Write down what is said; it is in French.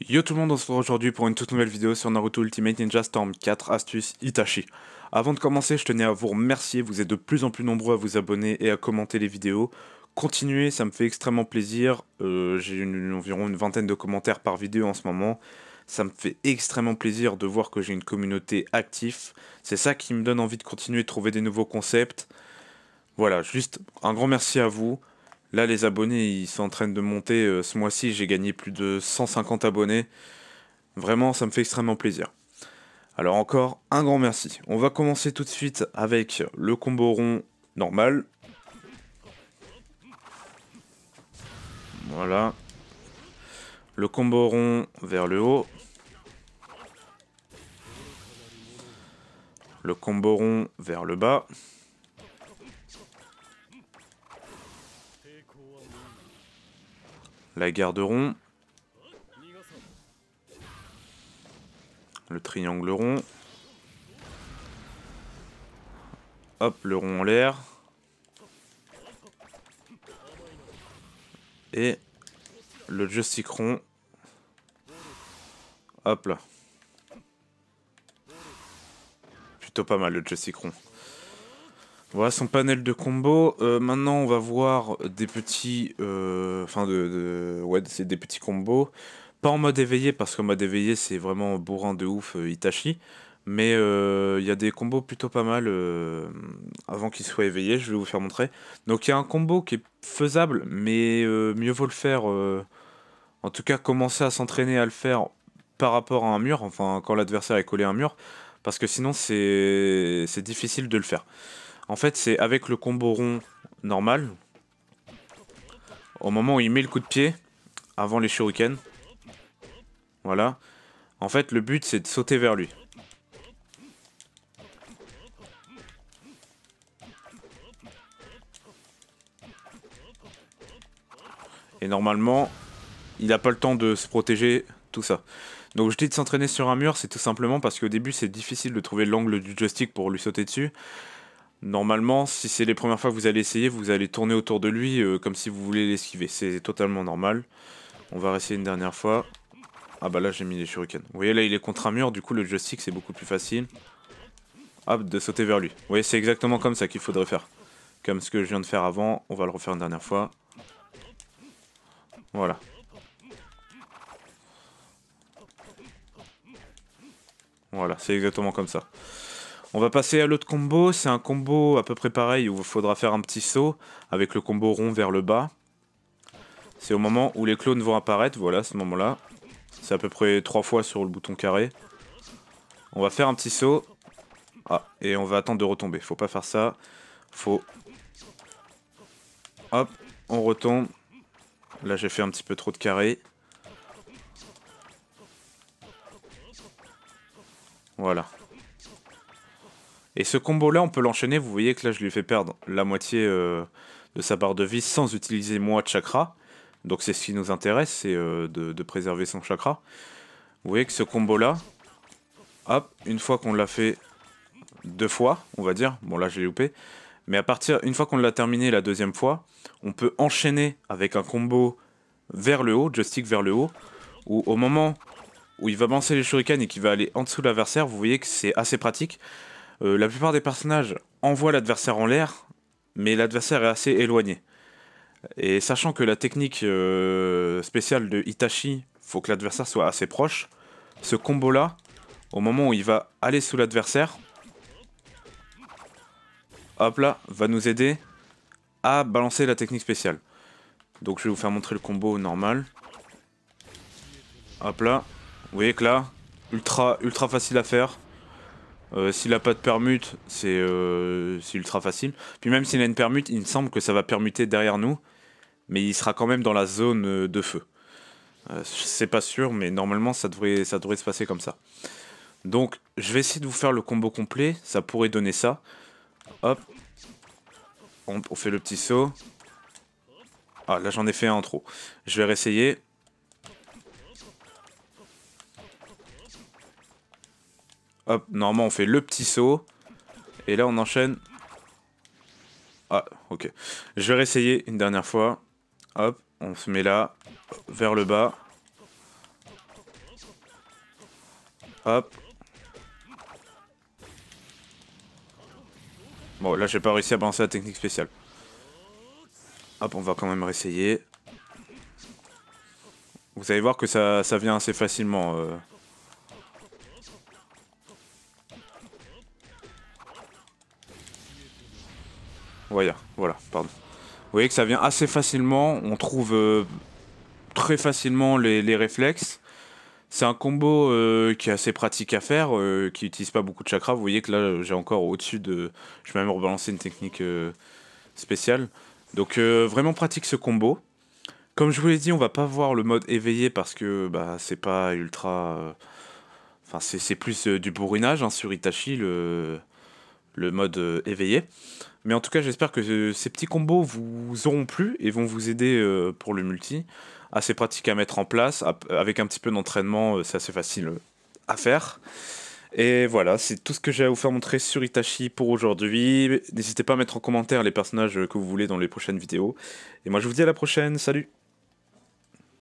Yo tout le monde, on se retrouve aujourd'hui pour une toute nouvelle vidéo sur Naruto Ultimate Ninja Storm 4 Astuces Itachi. Avant de commencer, je tenais à vous remercier, vous êtes de plus en plus nombreux à vous abonner et à commenter les vidéos. Continuez, ça me fait extrêmement plaisir, euh, j'ai environ une vingtaine de commentaires par vidéo en ce moment. Ça me fait extrêmement plaisir de voir que j'ai une communauté active, c'est ça qui me donne envie de continuer de trouver des nouveaux concepts. Voilà, juste un grand merci à vous, Là, les abonnés, ils sont en train de monter. Euh, ce mois-ci, j'ai gagné plus de 150 abonnés. Vraiment, ça me fait extrêmement plaisir. Alors encore, un grand merci. On va commencer tout de suite avec le combo rond normal. Voilà. Le combo rond vers le haut. Le combo rond vers le bas. la garderont. Le triangle rond. Hop, le rond en l'air. Et le jessicron, Hop là. Plutôt pas mal le jessicron. Voilà son panel de combos. Euh, maintenant, on va voir des petits. Euh, enfin, de, Ouais, c'est des petits combos. Pas en mode éveillé, parce qu'en mode éveillé, c'est vraiment bourrin de ouf, euh, Itachi. Mais il y a des combos plutôt pas mal avant qu'il soit éveillé. Je vais vous faire montrer. Donc, il y a un combo qui est faisable, mais mieux vaut le faire. en tout cas, commencer à s'entraîner à le faire par rapport à un mur, enfin quand l'adversaire est collé à un mur, parce que sinon c'est difficile de le faire. En fait, c'est avec le combo rond normal, au moment où il met le coup de pied, avant les shurikens, voilà, en fait, le but, c'est de sauter vers lui. Et normalement, il n'a pas le temps de se protéger, tout ça. Donc je dis de s'entraîner sur un mur, c'est tout simplement parce qu'au début c'est difficile de trouver l'angle du joystick pour lui sauter dessus. Normalement, si c'est les premières fois que vous allez essayer, vous allez tourner autour de lui euh, comme si vous voulez l'esquiver. C'est totalement normal. On va réessayer une dernière fois. Ah bah là, j'ai mis les shurikens. Vous voyez, là, il est contre un mur. Du coup, le joystick, c'est beaucoup plus facile. Hop, de sauter vers lui. Vous voyez, c'est exactement comme ça qu'il faudrait faire. Comme ce que je viens de faire avant. On va le refaire une dernière fois. Voilà. Voilà, c'est exactement comme ça. On va passer à l'autre combo. C'est un combo à peu près pareil où il faudra faire un petit saut avec le combo rond vers le bas. C'est au moment où les clones vont apparaître. Voilà, ce moment-là. C'est à peu près trois fois sur le bouton carré. On va faire un petit saut. Ah, et on va attendre de retomber. Faut pas faire ça. Faut... Hop, on retombe. Là, j'ai fait un petit peu trop de carré. Voilà. Et ce combo-là, on peut l'enchaîner. Vous voyez que là, je lui fais perdre la moitié euh, de sa barre de vie sans utiliser moi de chakra. Donc c'est ce qui nous intéresse, c'est euh, de, préserver son chakra. Vous voyez que ce combo-là, hop, une fois qu'on l'a fait deux fois, on va dire, bon là j'ai loupé, mais à partir, une fois qu'on l'a terminé la deuxième fois, on peut enchaîner avec un combo vers le haut, joystick vers le haut, Ou au moment où il va lancer les shuriken et qu'il va aller en dessous de l'adversaire, vous voyez que c'est assez pratique. Euh, la plupart des personnages envoient l'adversaire en l'air, mais l'adversaire est assez éloigné. Et sachant que la technique euh, spéciale de Itachi, faut que l'adversaire soit assez proche, ce combo-là, au moment où il va aller sous l'adversaire, hop là, va nous aider à balancer la technique spéciale. Donc je vais vous faire montrer le combo normal. Hop là, vous voyez que là, ultra, ultra facile à faire. Euh, s'il n'a pas de permute, euh, c'est ultra facile. Puis même s'il a une permute, il me semble que ça va permuter derrière nous, mais il sera quand même dans la zone euh, de feu. c'est pas sûr, mais normalement ça devrait, se passer comme ça. Donc je vais essayer de vous faire le combo complet, ça pourrait donner ça. Hop, on, fait le petit saut. Ah là j'en ai fait un trop. Je vais réessayer. Hop, normalement on fait le petit saut. Et là on enchaîne. Ah, ok. Je vais réessayer une dernière fois. Hop, on se met là, vers le bas. Hop. Bon, là j'ai pas réussi à balancer la technique spéciale. Hop, on va quand même réessayer. Vous allez voir que ça, ça vient assez facilement. Euh Voilà, voilà, pardon. Vous voyez que ça vient assez facilement. On trouve euh, très facilement les, réflexes. C'est un combo euh, qui est assez pratique à faire, euh, qui n'utilise pas beaucoup de chakra. Vous voyez que là, j'ai encore au-dessus de. Je vais même rebalancer une technique spéciale. Donc, vraiment pratique ce combo. Comme je vous l'ai dit, on va pas voir le mode éveillé parce que bah, c'est pas ultra. Enfin, c'est plus du bourrinage hein, sur Itachi. Le le mode euh, éveillé. Mais en tout cas, j'espère que euh, ces petits combos vous auront plu et vont vous aider euh, pour le multi. Assez pratique à mettre en place. Avec un petit peu d'entraînement, c'est assez facile à faire. Et voilà, c'est tout ce que j'ai à vous faire montrer sur Itachi pour aujourd'hui. N'hésitez pas à mettre en commentaire les personnages que vous voulez dans les prochaines vidéos. Et moi, je vous dis à la prochaine. Salut